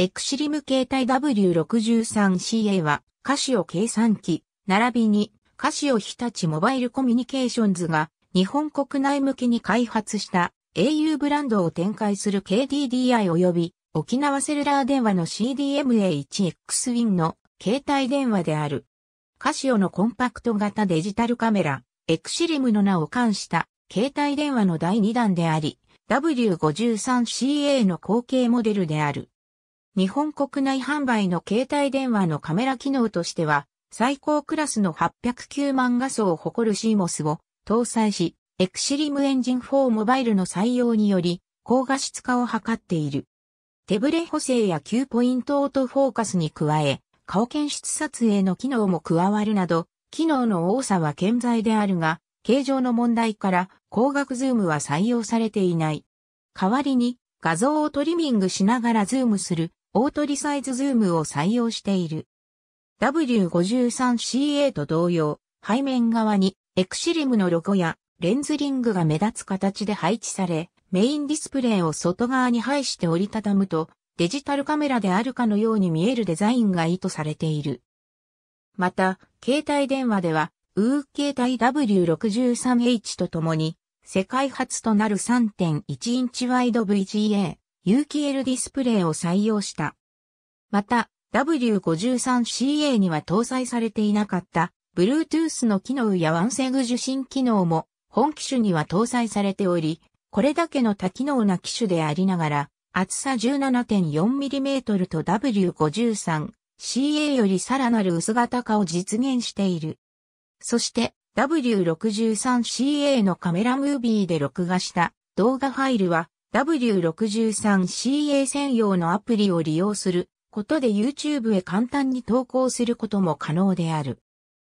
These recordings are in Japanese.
エクシリム携帯 W63CA は、カシオ計算機、並びに、カシオ日立モバイルコミュニケーションズが、日本国内向けに開発した au ブランドを展開する KDDI 及び、沖縄セルラー電話の CDMA1X Win の携帯電話である。カシオのコンパクト型デジタルカメラ、エクシリムの名を冠した携帯電話の第2弾であり、W53CA の後継モデルである。日本国内販売の携帯電話のカメラ機能としては、最高クラスの809万画素を誇る CMOS を搭載し、エクシリムエンジン4モバイルの採用により、高画質化を図っている。手ブレ補正や9ポイントオートフォーカスに加え、顔検出撮影の機能も加わるなど、機能の多さは健在であるが、形状の問題から光学ズームは採用されていない。代わりに画像をトリミングしながらズームするオートリサイズズームを採用している。W53CA と同様、背面側にエクシリムのロゴやレンズリングが目立つ形で配置され、メインディスプレイを外側に配して折りたたむと、デジタルカメラであるかのように見えるデザインが意図されている。また、携帯電話では、ウー携帯 W63H とともに、世界初となる3.1インチワイド VGA、有機 L ディスプレイを採用した。また、W53CA には搭載されていなかった Bluetooth の機能やワンセグ受信機能も本機種には搭載されており、これだけの多機能な機種でありながら、厚さ 17.4mm と W53CA よりさらなる薄型化を実現している。そして W63CA のカメラムービーで録画した動画ファイルは W63CA 専用のアプリを利用することで YouTube へ簡単に投稿することも可能である。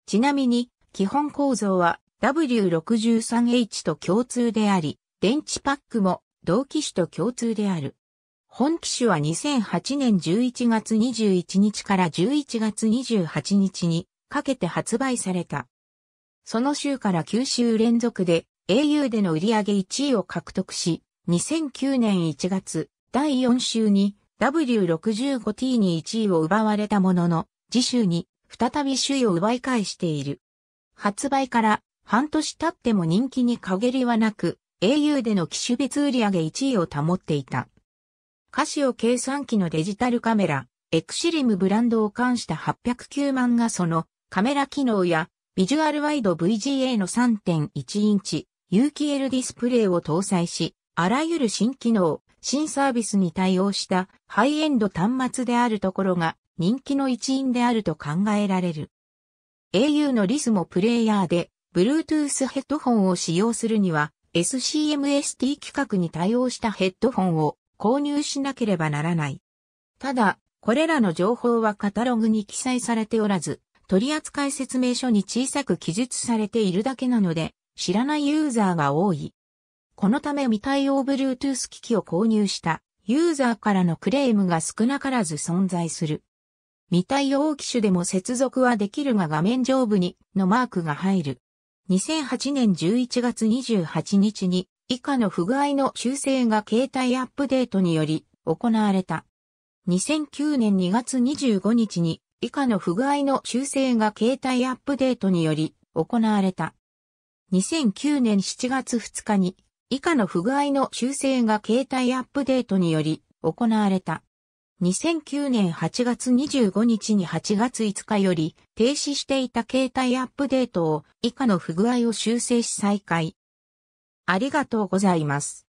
ちなみに、基本構造は W63H と共通であり、電池パックも同機種と共通である。本機種は2008年11月21日から11月28日にかけて発売された。その週から9週連続で au での売り上げ1位を獲得し、2009年1月、第4週に W65T に1位を奪われたものの、次週に再び首位を奪い返している。発売から半年経っても人気に陰りはなく、au での機種別売上げ1位を保っていた。カシオ計算機のデジタルカメラ、エクシリムブランドを冠した809万画素のカメラ機能やビジュアルワイド VGA の3.1インチ有機 L ディスプレイを搭載し、あらゆる新機能、新サービスに対応したハイエンド端末であるところが人気の一因であると考えられる。au のリスもプレイヤーで Bluetooth ヘッドホンを使用するには SCMST 規格に対応したヘッドホンを購入しなければならない。ただ、これらの情報はカタログに記載されておらず、取扱説明書に小さく記述されているだけなので、知らないユーザーが多い。このため未対応 Bluetooth 機器を購入したユーザーからのクレームが少なからず存在する。未対応機種でも接続はできるが画面上部にのマークが入る。2008年11月28日に以下の不具合の修正が携帯アップデートにより行われた。2009年2月25日に以下の不具合の修正が携帯アップデートにより行われた。2009年7月2日に以下の不具合の修正が携帯アップデートにより行われた。2009年8月25日に8月5日より停止していた携帯アップデートを以下の不具合を修正し再開。ありがとうございます。